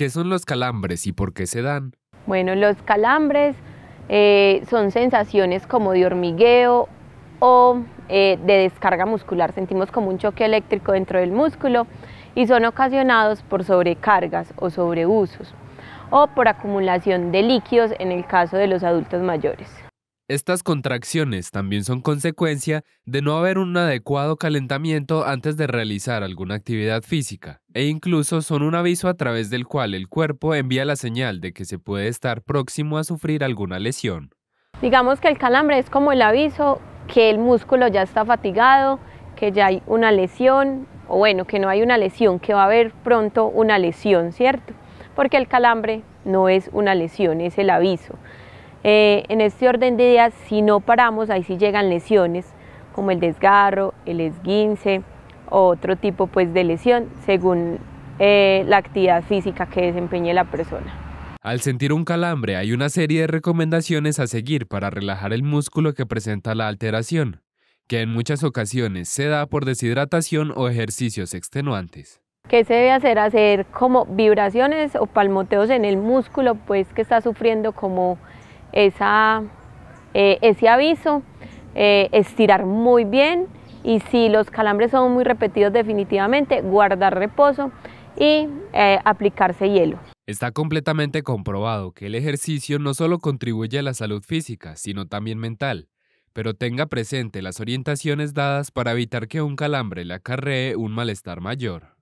¿Qué son los calambres y por qué se dan? Bueno, los calambres eh, son sensaciones como de hormigueo o eh, de descarga muscular. Sentimos como un choque eléctrico dentro del músculo y son ocasionados por sobrecargas o sobreusos o por acumulación de líquidos en el caso de los adultos mayores. Estas contracciones también son consecuencia de no haber un adecuado calentamiento antes de realizar alguna actividad física, e incluso son un aviso a través del cual el cuerpo envía la señal de que se puede estar próximo a sufrir alguna lesión. Digamos que el calambre es como el aviso que el músculo ya está fatigado, que ya hay una lesión, o bueno, que no hay una lesión, que va a haber pronto una lesión, ¿cierto? Porque el calambre no es una lesión, es el aviso. Eh, en este orden de días, si no paramos, ahí sí llegan lesiones, como el desgarro, el esguince, otro tipo pues, de lesión, según eh, la actividad física que desempeñe la persona. Al sentir un calambre hay una serie de recomendaciones a seguir para relajar el músculo que presenta la alteración, que en muchas ocasiones se da por deshidratación o ejercicios extenuantes. ¿Qué se debe hacer? Hacer como vibraciones o palmoteos en el músculo pues que está sufriendo como esa, eh, ese aviso, eh, estirar muy bien y si los calambres son muy repetidos definitivamente, guardar reposo y eh, aplicarse hielo. Está completamente comprobado que el ejercicio no solo contribuye a la salud física, sino también mental, pero tenga presente las orientaciones dadas para evitar que un calambre le acarree un malestar mayor.